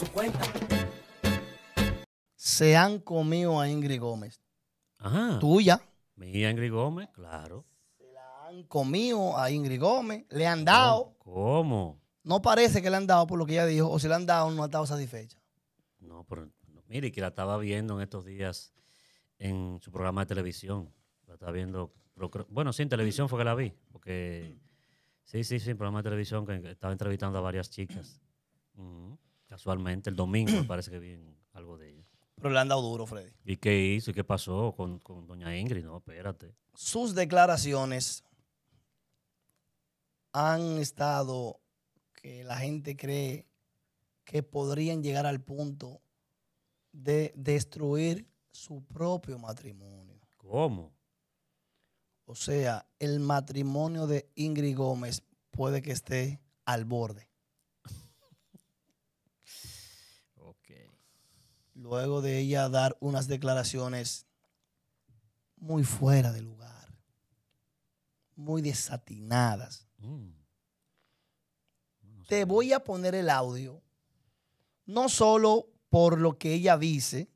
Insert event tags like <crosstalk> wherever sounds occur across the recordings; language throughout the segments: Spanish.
su cuenta. Se han comido a Ingrid Gómez. Ajá. Tuya. Mi Ingrid Gómez, claro. Se la han comido a Ingrid Gómez. Le han dado. ¿Cómo? No parece que le han dado por lo que ella dijo. O si le han dado, no ha estado satisfecha. No, pero mire, que la estaba viendo en estos días en su programa de televisión. La estaba viendo. Bueno, sí, en televisión fue que la vi. Porque. Sí, sí, sí, en programa de televisión que estaba entrevistando a varias chicas. Casualmente, el domingo me parece que vi algo de ella. Pero le han dado duro, Freddy. ¿Y qué hizo? ¿Y qué pasó con, con doña Ingrid? No, espérate. Sus declaraciones han estado que la gente cree que podrían llegar al punto de destruir su propio matrimonio. ¿Cómo? O sea, el matrimonio de Ingrid Gómez puede que esté al borde. luego de ella dar unas declaraciones muy fuera de lugar, muy desatinadas. Mm. Te voy a poner el audio, no solo por lo que ella dice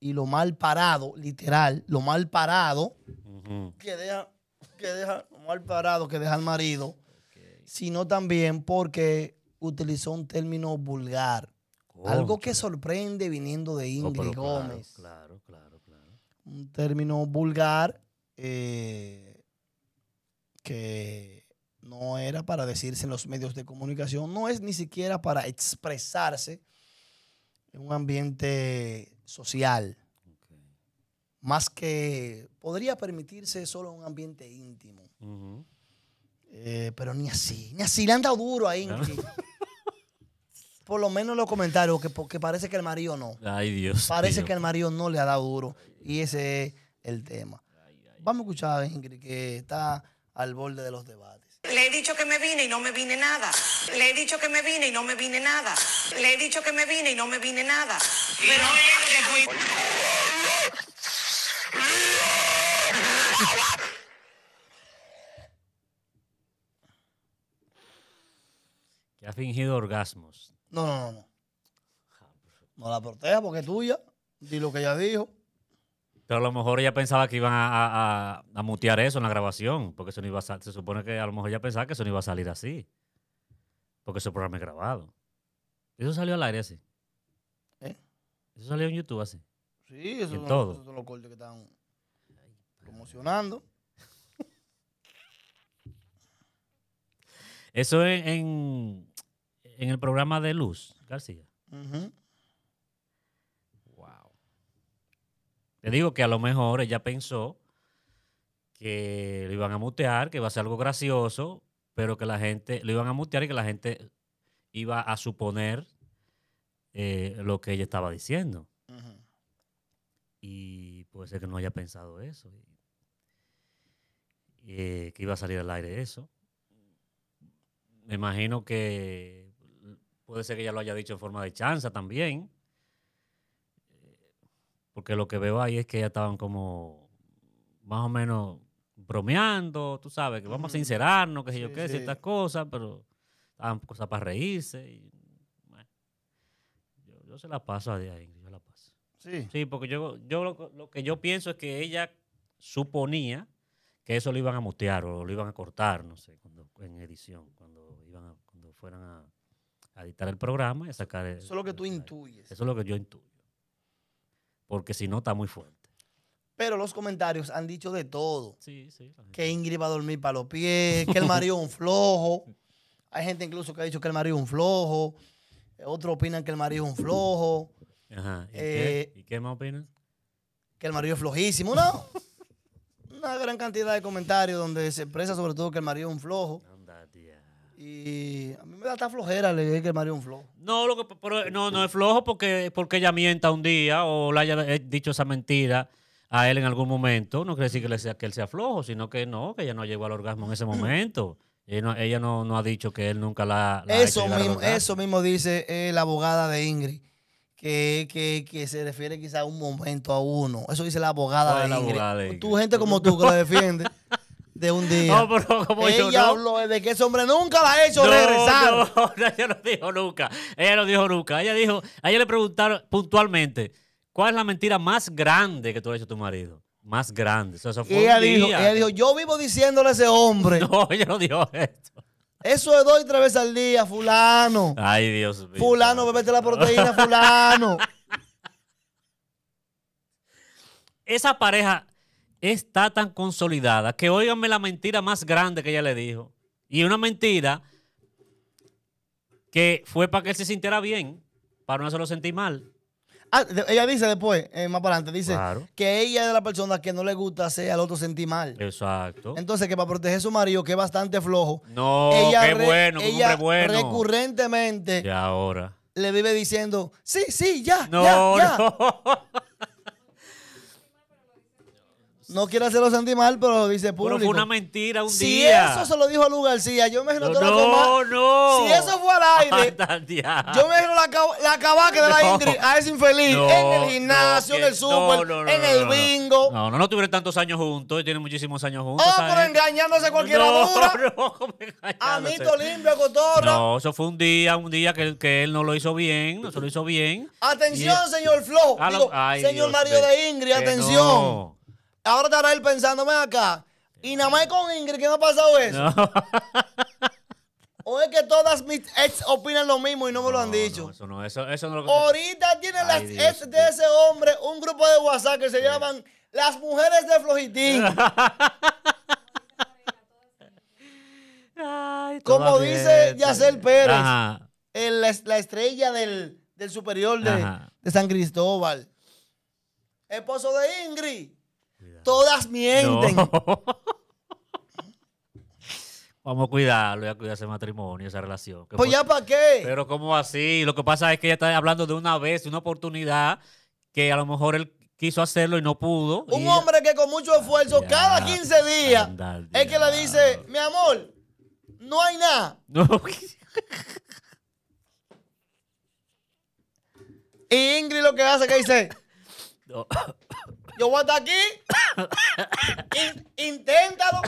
y lo mal parado, literal, lo mal parado que deja, que deja, mal parado que deja el marido, sino también porque utilizó un término vulgar Oh, Algo que sorprende viniendo de oh, Ingrid Gómez. Claro, claro, claro, Un término vulgar eh, que no era para decirse en los medios de comunicación, no es ni siquiera para expresarse en un ambiente social. Más que podría permitirse solo un ambiente íntimo. Eh, pero ni así, ni así, le han dado duro a Ingrid. <laughs> por lo menos los comentarios, que porque parece que el marido no. Ay, Dios. Parece que el marido no le ha dado duro. Y ese es el tema. Vamos a escuchar a Ingrid, que está al borde de los debates. Le he dicho que me vine y no me vine nada. Le he dicho que me vine y no me vine nada. Le he dicho que me vine y no me vine nada. Que ha fingido orgasmos. No, no, no, no. la proteja porque es tuya. Di lo que ella dijo. Pero a lo mejor ella pensaba que iban a, mutear eso en la grabación, porque eso no iba se supone que a lo mejor ella pensaba que eso no iba a salir así, porque ese programa es grabado. Eso salió al aire así. ¿Eh? Eso salió en YouTube así. Sí, eso todo. son los cortes que están promocionando. Eso en, en el programa de Luz García. Wow. Te digo que a lo mejor ella pensó que lo iban a mutear, que iba a ser algo gracioso, pero que la gente lo iban a mutear y que la gente iba a suponer eh, lo que ella estaba diciendo. Y puede ser que no haya pensado eso. Eh, que iba a salir al aire eso. Me imagino que Puede ser que ella lo haya dicho en forma de chanza también. Porque lo que veo ahí es que ya estaban como más o menos bromeando, tú sabes, que vamos a sincerarnos, que sé yo qué, ciertas cosas, pero estaban cosas para reírse. yo, se la paso a ahí yo la paso. Sí. Sí, porque yo, yo lo, que yo pienso es que ella suponía que eso lo iban a mutear o lo iban a cortar, no sé, cuando, en edición, cuando, iban cuando fueran a a editar el programa y sacar... El, eso es lo que tú intuyes. Eso es lo que yo intuyo. Porque si no, está muy fuerte. Pero los comentarios han dicho de todo. Sí, sí. Que Ingrid va a dormir para los pies, que el marido es un flojo. Hay gente incluso que ha dicho que el marido es un flojo. Otros opinan que el marido es un flojo. Ajá. ¿Y, qué? Eh, más opinan? Que el marido es flojísimo, ¿no? una gran cantidad de comentarios donde se expresa sobre todo que el marido es un flojo. Y a mí me da esta flojera le dije que Mario es un flojo. No, no, no es flojo porque, porque ella mienta un día o le haya eh, dicho esa mentira a él en algún momento. No quiere decir que, él sea flojo, sino que no, que ella no llegó al orgasmo en ese momento. Ella no, no, ha dicho que él nunca la, eso, mismo, eso mismo dice eh, la abogada de Ingrid. Que, se refiere quizá a un momento a uno. Eso dice la abogada, de, Ingrid? gente como tú que la defiende. <laughs> de un día. No, pero como Ella yo no. habló de que ese hombre nunca la ha hecho regresar. <laughs> No, ella no dijo nunca. Ella no dijo nunca. Ella dijo, a ella le preguntaron puntualmente, ¿cuál es la mentira más grande que tú has hecho a tu marido? Más grande. eso ella, dijo, ella dijo, yo vivo diciéndole a ese hombre. <laughs> No, ella no dijo esto. Eso es dos y tres veces al día, fulano. Ay, Dios mío. Fulano, bebete la proteína, <laughs> fulano. Esa pareja está tan consolidada que óiganme la mentira más grande que ella le dijo. Y una mentira que fue para que él se sintiera bien, para no hacerlo sentir mal. Ah, ella dice después, eh, más para adelante, dice que ella es la persona que no le gusta hacer al otro sentir mal. Exacto. Entonces, que para proteger a su marido, que es bastante flojo. No, ella qué bueno, qué hombre bueno. recurrentemente. ahora. Le vive diciendo, sí, sí, ya, ya, ya. No. <laughs> No quiero hacerlo sentir mal, pero dice público. Pero fue una mentira un día. Si eso se lo dijo a Luz García, yo me imagino no, que no, No, no. Si eso fue al aire, <laughs> yo me imagino la, la de la Indri a ese infeliz en el gimnasio, en el súper, en el bingo. No, no, no tuvieron tantos años juntos y tienen muchísimos años juntos. Oh, por pero engañándose cualquiera <laughs> dura. No, Amito limpio, cotorra. No, eso fue un día, un día que, que él no lo hizo bien, no se lo hizo bien. Atención, señor Flo. Digo, señor Mario de Ingrid, atención. Ahora estará él pensándome acá. Y nada más con Ingrid, ¿qué me ha pasado eso? <laughs> O es que todas mis ex opinan lo mismo y no me lo han dicho. eso no, eso, no Ahorita tiene las ex de ese hombre un grupo de WhatsApp que se llaman Las Mujeres de Flojitín. Como dice Yacel Pérez, la, estrella del, superior de, de San Cristóbal. Esposo de Ingrid. Todas mienten. <laughs> Vamos a cuidarlo, a cuidar ese matrimonio, esa relación. Pues ya para qué. Pero ¿cómo así? Lo que pasa es que ella está hablando de una vez, de una oportunidad que a lo mejor él quiso hacerlo y no pudo. Un hombre que con mucho esfuerzo cada 15 días es que le dice, mi amor, no hay nada. <laughs> y Ingrid lo que hace que dice... Yo voy hasta aquí. inténtalo.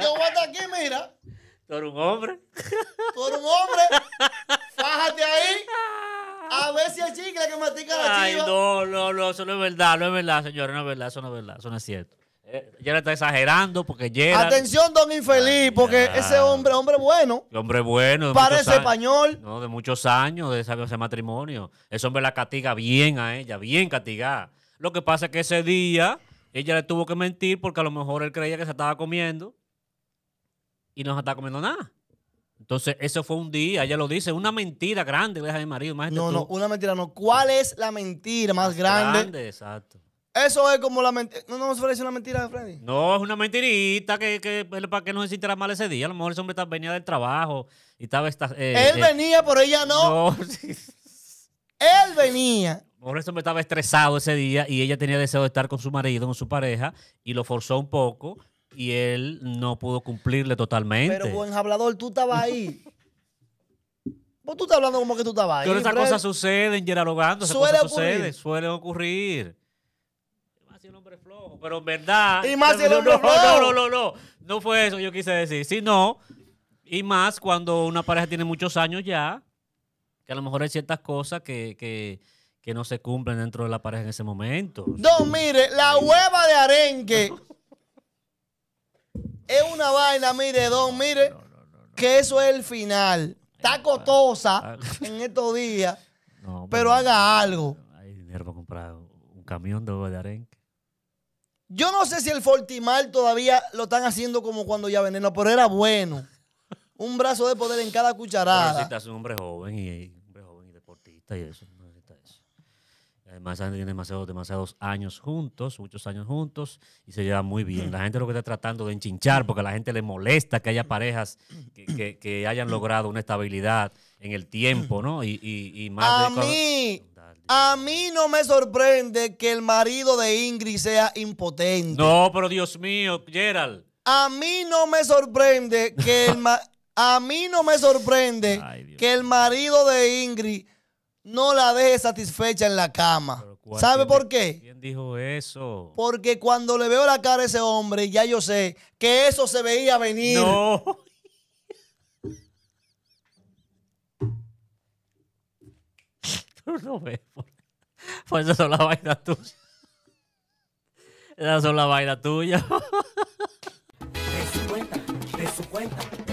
Yo voy hasta aquí, mira. Tú eres un hombre. Tú eres un hombre. Bájate ahí. A ver si el chicle que mastica la Ay, no, no, no. Eso no es verdad. No es verdad, señor No es verdad. Eso no es verdad. Eso no es cierto. Ella eh, le está exagerando porque llega. Atención, don infeliz, porque ese hombre, hombre bueno. hombre bueno. Parece español. No, de muchos años de ese matrimonio. Ese hombre la castiga bien a ella, bien castigada. Lo que pasa es que ese día ella le tuvo que mentir porque a lo mejor él creía que se estaba comiendo y no se estaba comiendo nada. Entonces, eso fue un día, ella lo dice, una mentira grande, deja de marido. No, no, una mentira no. ¿Cuál es la mentira más, grande? Grande, exacto. Eso es como la mentira. No, no, eso una mentira, Freddy. No, es una mentirita que, que, para que no se sintiera mal ese día. A lo mejor ese hombre venía del trabajo y estaba. Eh, él eh, venía, pero ella no. No, <laughs> Él venía eso Por me estaba estresado ese día y ella tenía deseo de estar con su marido, con su pareja, y lo forzó un poco y él no pudo cumplirle totalmente. Pero buen hablador, tú estabas ahí. Pues <laughs> tú estás hablando como que tú estabas ahí. Pero esas cosas suceden, Gerardo Suele ocurrir. Suele ocurrir. Más si hombre flojo. Pero en verdad. Y más si el hombre flojo. No, no, no, no. No fue eso que yo quise decir. Si no, y más cuando una pareja tiene muchos años ya, que a lo mejor hay ciertas cosas que que no se cumplen dentro de la pareja en ese momento. No, mire, la hueva de arenque <laughs> es una vaina, mire, don, mire, que eso es el final. Está costosa <laughs> en estos días, <laughs> pero, haga algo. Hay dinero para comprar un camión de hueva de arenque. Yo no sé si el Fortimal todavía lo están haciendo como cuando ya veneno, pero era bueno. Un brazo de poder en cada cucharada. Necesitas un hombre un hombre joven y deportista y eso tiene demasiados, demasiados años juntos, muchos años juntos, y se lleva muy bien. La gente lo que está tratando de enchinchar, porque a la gente le molesta que haya parejas que, hayan logrado una estabilidad en el tiempo, ¿no? Y, más a mí, a mí no me sorprende que el marido de Ingrid sea impotente. No, pero Dios mío, Gerald. A mí no me sorprende que el... a mí no me sorprende que el marido de Ingrid no la deje satisfecha en la cama. ¿Sabe por qué? ¿Quién dijo eso? Porque cuando le veo la cara a ese hombre, ya yo sé que eso se veía venir. No. Tú no ves. Pues esas son las vainas tuyas. Esas son las vainas tuyas. De su cuenta, de su cuenta.